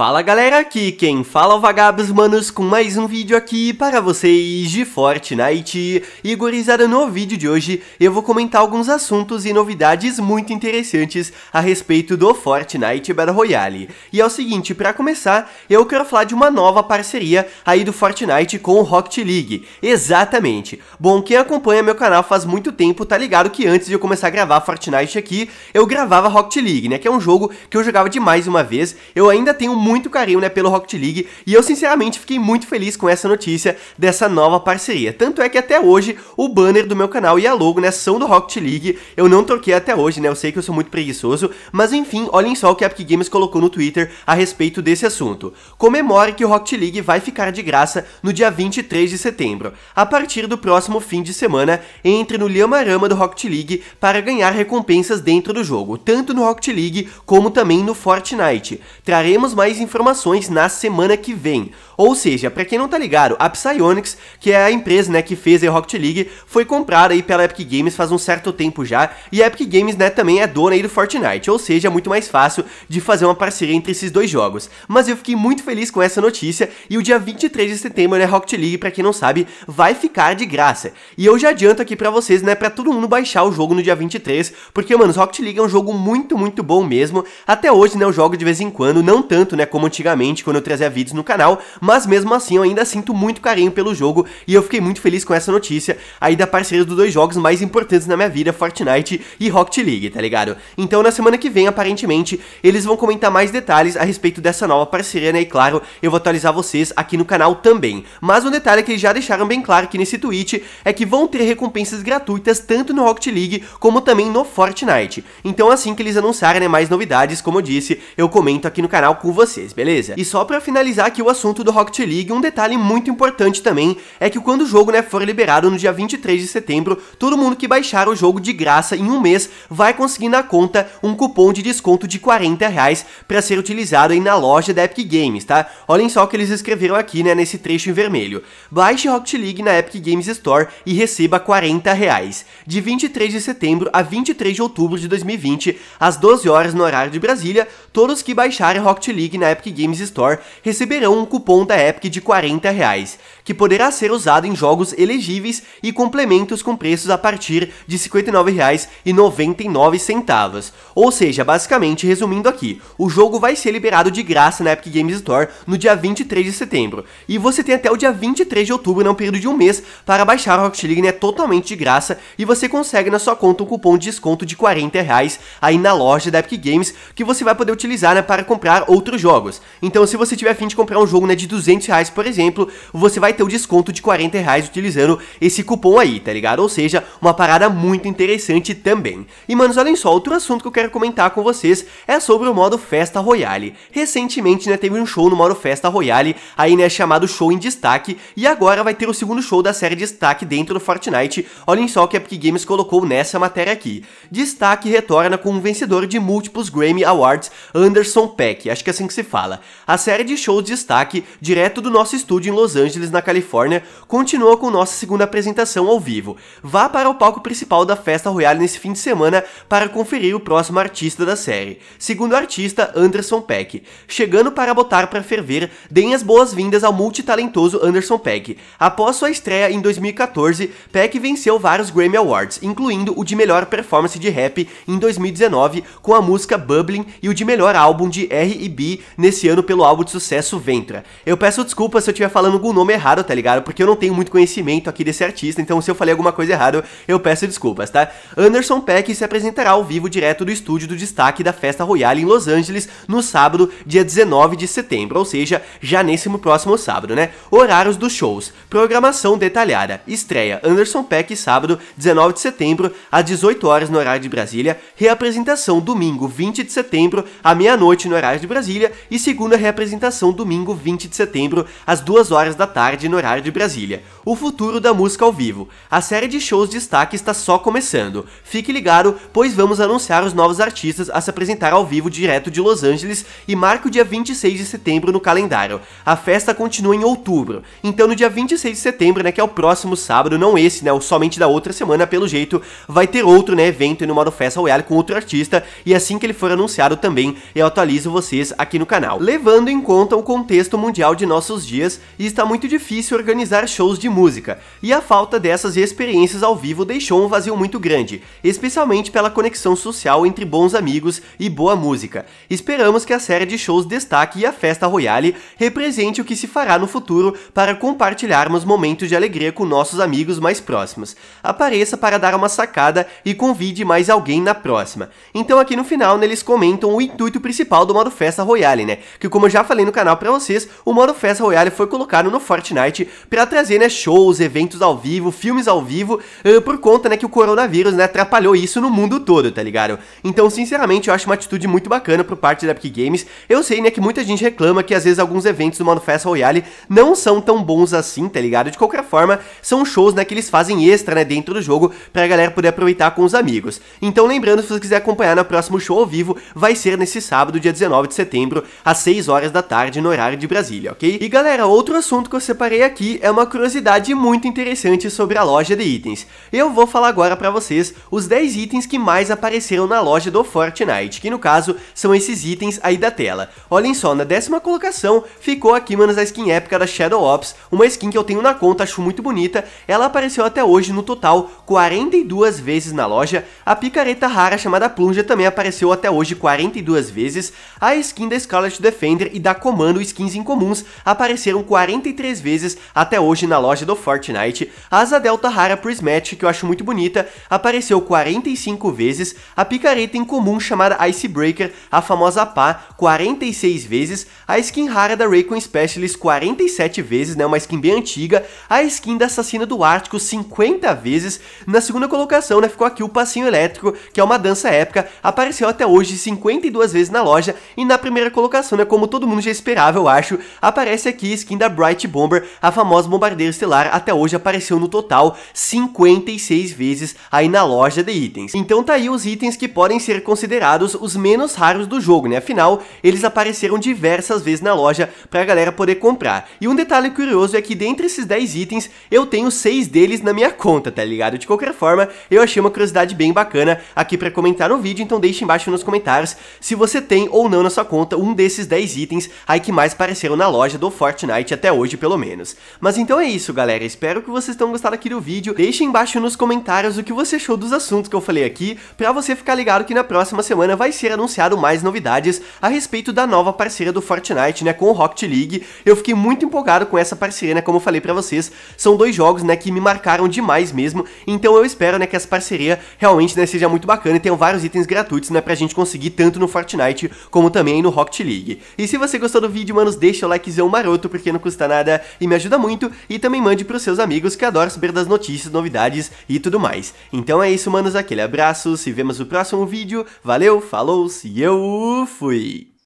Fala galera, aqui quem fala é o Vagabos Manos com mais um vídeo aqui para vocês de Fortnite. E gurizada, no vídeo de hoje eu vou comentar alguns assuntos e novidades muito interessantes a respeito do Fortnite Battle Royale. E é o seguinte, para começar, eu quero falar de uma nova parceria aí do Fortnite com o Rocket League. Exatamente. Bom, quem acompanha meu canal faz muito tempo tá ligado que antes de eu começar a gravar Fortnite aqui, eu gravava Rocket League, né, que é um jogo que eu jogava demais uma vez, eu ainda tenho muito muito carinho né, pelo Rocket League e eu sinceramente fiquei muito feliz com essa notícia dessa nova parceria. Tanto é que até hoje o banner do meu canal e a logo né, são do Rocket League, eu não troquei até hoje, né, eu sei que eu sou muito preguiçoso, mas enfim, olhem só o que a Epic Games colocou no Twitter a respeito desse assunto. Comemore que o Rocket League vai ficar de graça no dia 23 de setembro. A partir do próximo fim de semana, entre no Liamarama do Rocket League para ganhar recompensas dentro do jogo, tanto no Rocket League como também no Fortnite. Traremos mais mais informações na semana que vem. Ou seja, para quem não tá ligado, a Psionics, que é a empresa né, que fez a Rocket League, foi comprada aí pela Epic Games faz um certo tempo já, e a Epic Games né, também é dona aí do Fortnite, ou seja, é muito mais fácil de fazer uma parceria entre esses dois jogos. Mas eu fiquei muito feliz com essa notícia, e o dia 23 de setembro, né, Rocket League, para quem não sabe, vai ficar de graça. E eu já adianto aqui para vocês, né, para todo mundo baixar o jogo no dia 23, porque, mano, Rocket League é um jogo muito, muito bom mesmo. Até hoje, né, eu jogo de vez em quando, não tanto, né, né, como antigamente quando eu trazia vídeos no canal, mas mesmo assim eu ainda sinto muito carinho pelo jogo e eu fiquei muito feliz com essa notícia aí da parceria dos dois jogos mais importantes na minha vida, Fortnite e Rocket League, tá ligado? Então na semana que vem, aparentemente, eles vão comentar mais detalhes a respeito dessa nova parceria, né, e claro, eu vou atualizar vocês aqui no canal também. Mas um detalhe que eles já deixaram bem claro aqui nesse tweet é que vão ter recompensas gratuitas tanto no Rocket League como também no Fortnite. Então assim que eles anunciarem né, mais novidades, como eu disse, eu comento aqui no canal com vocês vocês, beleza? E só pra finalizar aqui o assunto do Rocket League, um detalhe muito importante também é que quando o jogo né, for liberado no dia 23 de setembro, todo mundo que baixar o jogo de graça em um mês vai conseguir na conta um cupom de desconto de 40 reais pra ser utilizado aí na loja da Epic Games, tá? Olhem só o que eles escreveram aqui, né, nesse trecho em vermelho. Baixe Rocket League na Epic Games Store e receba 40 reais. De 23 de setembro a 23 de outubro de 2020, às 12 horas no horário de Brasília, todos que baixarem Rocket League na Epic Games Store receberão um cupom da Epic de 40 reais que poderá ser usado em jogos elegíveis e complementos com preços a partir de R$ 59,99. Ou seja, basicamente, resumindo aqui, o jogo vai ser liberado de graça na Epic Games Store no dia 23 de setembro, e você tem até o dia 23 de outubro, num período de um mês, para baixar o Rocket League, né, totalmente de graça, e você consegue na sua conta um cupom de desconto de R$ reais aí na loja da Epic Games, que você vai poder utilizar né, para comprar outros jogos. Então, se você tiver a fim de comprar um jogo né, de 200 reais, por exemplo, você vai ter o desconto de 40 reais utilizando esse cupom aí, tá ligado? Ou seja, uma parada muito interessante também. E manos, olhem só, outro assunto que eu quero comentar com vocês é sobre o modo Festa Royale. Recentemente, né, teve um show no modo Festa Royale, aí, né, chamado Show em Destaque, e agora vai ter o segundo show da série Destaque dentro do Fortnite. Olhem só o que a Epic Games colocou nessa matéria aqui. Destaque retorna com um vencedor de múltiplos Grammy Awards, Anderson Peck, acho que é assim que se fala. A série de shows Destaque, direto do nosso estúdio em Los Angeles, na Califórnia, continua com nossa segunda apresentação ao vivo. Vá para o palco principal da Festa Royale nesse fim de semana para conferir o próximo artista da série. Segundo o artista, Anderson Peck. Chegando para botar para ferver, deem as boas-vindas ao multitalentoso Anderson Peck. Após sua estreia em 2014, Peck venceu vários Grammy Awards, incluindo o de melhor performance de rap em 2019 com a música Bubbling e o de melhor álbum de R&B nesse ano pelo álbum de sucesso Ventra. Eu peço desculpas se eu estiver falando algum nome errado, errado, tá ligado? Porque eu não tenho muito conhecimento aqui desse artista, então se eu falei alguma coisa errada, eu peço desculpas, tá? Anderson Peck se apresentará ao vivo direto do estúdio do destaque da Festa Royale em Los Angeles no sábado, dia 19 de setembro, ou seja, já nesse próximo sábado, né? Horários dos shows, programação detalhada, estreia Anderson Peck sábado, 19 de setembro, às 18 horas no horário de Brasília, reapresentação domingo, 20 de setembro, à meia-noite no horário de Brasília e segunda reapresentação domingo, 20 de setembro, às 2 horas da tarde tarde no horário de Brasília. O futuro da música ao vivo. A série de shows destaque está só começando. Fique ligado, pois vamos anunciar os novos artistas a se apresentar ao vivo direto de Los Angeles e marca o dia 26 de setembro no calendário. A festa continua em outubro, então no dia 26 de setembro, né, que é o próximo sábado, não esse, né, o somente da outra semana, pelo jeito, vai ter outro, né, evento no modo Festa Royale com outro artista e assim que ele for anunciado também, eu atualizo vocês aqui no canal. Levando em conta o contexto mundial de nossos dias, e está muito difícil difícil organizar shows de música, e a falta dessas experiências ao vivo deixou um vazio muito grande, especialmente pela conexão social entre bons amigos e boa música. Esperamos que a série de shows Destaque e a Festa Royale represente o que se fará no futuro para compartilharmos momentos de alegria com nossos amigos mais próximos. Apareça para dar uma sacada e convide mais alguém na próxima. Então aqui no final né, eles comentam o intuito principal do modo Festa Royale, né? Que como eu já falei no canal para vocês, o modo Festa Royale foi colocado no Fortnite Night para trazer, né, shows, eventos ao vivo, filmes ao vivo, uh, por conta, né, que o coronavírus, né, atrapalhou isso no mundo todo, tá ligado? Então, sinceramente, eu acho uma atitude muito bacana por parte da Epic Games. Eu sei, né, que muita gente reclama que às vezes alguns eventos do Manifest Royale não são tão bons assim, tá ligado? De qualquer forma, são shows, né, que eles fazem extra, né, dentro do jogo pra galera poder aproveitar com os amigos. Então, lembrando, se você quiser acompanhar no próximo show ao vivo, vai ser nesse sábado, dia 19 de setembro, às 6 horas da tarde, no horário de Brasília, ok? E galera, outro assunto que eu separei separei aqui é uma curiosidade muito interessante sobre a loja de itens. Eu vou falar agora para vocês os 10 itens que mais apareceram na loja do Fortnite, que no caso são esses itens aí da tela. Olhem só, na décima colocação ficou aqui, manos, a skin épica da Shadow Ops, uma skin que eu tenho na conta, acho muito bonita. Ela apareceu até hoje no total 42 vezes na loja. A picareta rara chamada Plunja também apareceu até hoje 42 vezes. A skin da Scarlet Defender e da Comando skins incomuns apareceram 43 vezes até hoje na loja do Fortnite, a asa delta rara Prismatic, que eu acho muito bonita, apareceu 45 vezes, a picareta incomum chamada Icebreaker, a famosa pá, 46 vezes, a skin rara da Raycon Specialist 47 vezes, né, uma skin bem antiga, a skin da Assassina do Ártico 50 vezes, na segunda colocação, né, ficou aqui o Passinho Elétrico, que é uma dança épica, apareceu até hoje 52 vezes na loja, e na primeira colocação, né, como todo mundo já esperava, eu acho, aparece aqui a skin da Bright Bomber, a famosa bombardeira estelar até hoje apareceu no total 56 vezes aí na loja de itens. Então tá aí os itens que podem ser considerados os menos raros do jogo, né? Afinal, eles apareceram diversas vezes na loja pra galera poder comprar. E um detalhe curioso é que dentre esses 10 itens, eu tenho 6 deles na minha conta, tá ligado? De qualquer forma, eu achei uma curiosidade bem bacana aqui pra comentar no vídeo, então deixe embaixo nos comentários se você tem ou não na sua conta um desses 10 itens aí que mais apareceram na loja do Fortnite até hoje, pelo menos menos. Mas então é isso, galera. Espero que vocês tenham gostado aqui do vídeo. Deixe embaixo nos comentários o que você achou dos assuntos que eu falei aqui, pra você ficar ligado que na próxima semana vai ser anunciado mais novidades a respeito da nova parceria do Fortnite, né, com o Rocket League. Eu fiquei muito empolgado com essa parceria, né, como eu falei pra vocês. São dois jogos, né, que me marcaram demais mesmo. Então eu espero, né, que essa parceria realmente, né, seja muito bacana e tenham vários itens gratuitos, né, pra gente conseguir tanto no Fortnite como também no Rocket League. E se você gostou do vídeo, manos, deixa o likezão maroto, porque não custa nada e me ajuda muito. E também mande para os seus amigos que adoram saber das notícias, novidades e tudo mais. Então é isso, manos. Aquele abraço. Se vemos no próximo vídeo. Valeu, falou e eu fui!